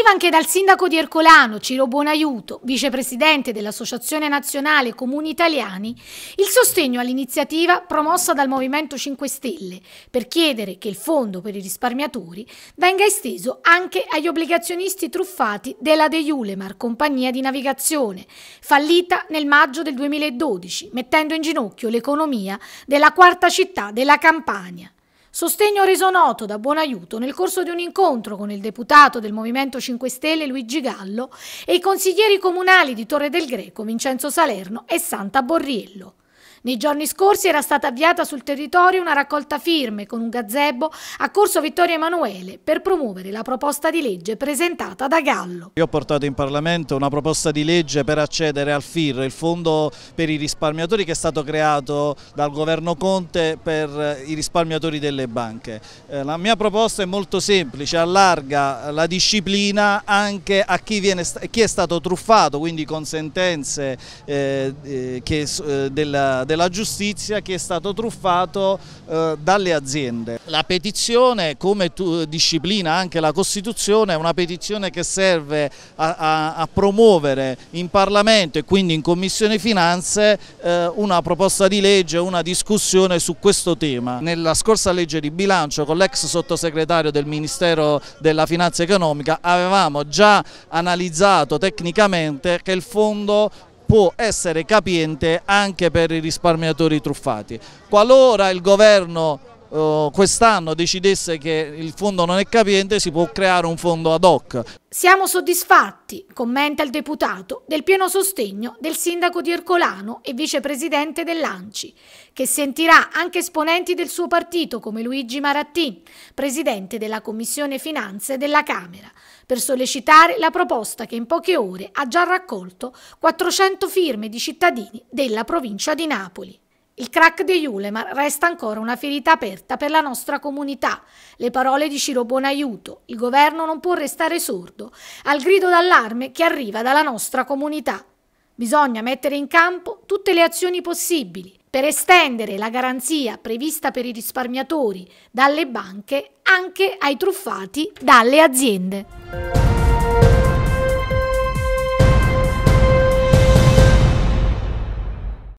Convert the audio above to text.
Veniva anche dal sindaco di Ercolano, Ciro Buonaiuto, vicepresidente dell'Associazione Nazionale Comuni Italiani, il sostegno all'iniziativa promossa dal Movimento 5 Stelle per chiedere che il fondo per i risparmiatori venga esteso anche agli obbligazionisti truffati della De Julemar, compagnia di navigazione, fallita nel maggio del 2012, mettendo in ginocchio l'economia della quarta città della Campania. Sostegno reso noto da buon aiuto nel corso di un incontro con il deputato del Movimento 5 Stelle Luigi Gallo e i consiglieri comunali di Torre del Greco Vincenzo Salerno e Santa Borriello. Nei giorni scorsi era stata avviata sul territorio una raccolta firme con un gazebo a Corso Vittorio Emanuele per promuovere la proposta di legge presentata da Gallo. Io ho portato in Parlamento una proposta di legge per accedere al FIR, il fondo per i risparmiatori che è stato creato dal governo Conte per eh, i risparmiatori delle banche. Eh, la mia proposta è molto semplice, allarga la disciplina anche a chi, viene, chi è stato truffato, quindi con sentenze eh, eh, che, eh, della, della giustizia che è stato truffato eh, dalle aziende. La petizione, come tu, eh, disciplina anche la Costituzione, è una petizione che serve a, a, a promuovere in Parlamento e quindi in Commissione Finanze eh, una proposta di legge, una discussione su questo tema. Nella scorsa legge di bilancio con l'ex sottosegretario del Ministero della Finanza Economica avevamo già analizzato tecnicamente che il fondo può essere capiente anche per i risparmiatori truffati. Qualora il governo eh, quest'anno decidesse che il fondo non è capiente si può creare un fondo ad hoc. Siamo soddisfatti, commenta il deputato, del pieno sostegno del sindaco di Ercolano e vicepresidente dell'ANCI, che sentirà anche esponenti del suo partito come Luigi Maratti, presidente della Commissione Finanze della Camera, per sollecitare la proposta che in poche ore ha già raccolto 400 firme di cittadini della provincia di Napoli. Il crack di Ulemar resta ancora una ferita aperta per la nostra comunità. Le parole di Ciro Buonaiuto, il governo non può restare sordo al grido d'allarme che arriva dalla nostra comunità. Bisogna mettere in campo tutte le azioni possibili per estendere la garanzia prevista per i risparmiatori dalle banche anche ai truffati dalle aziende.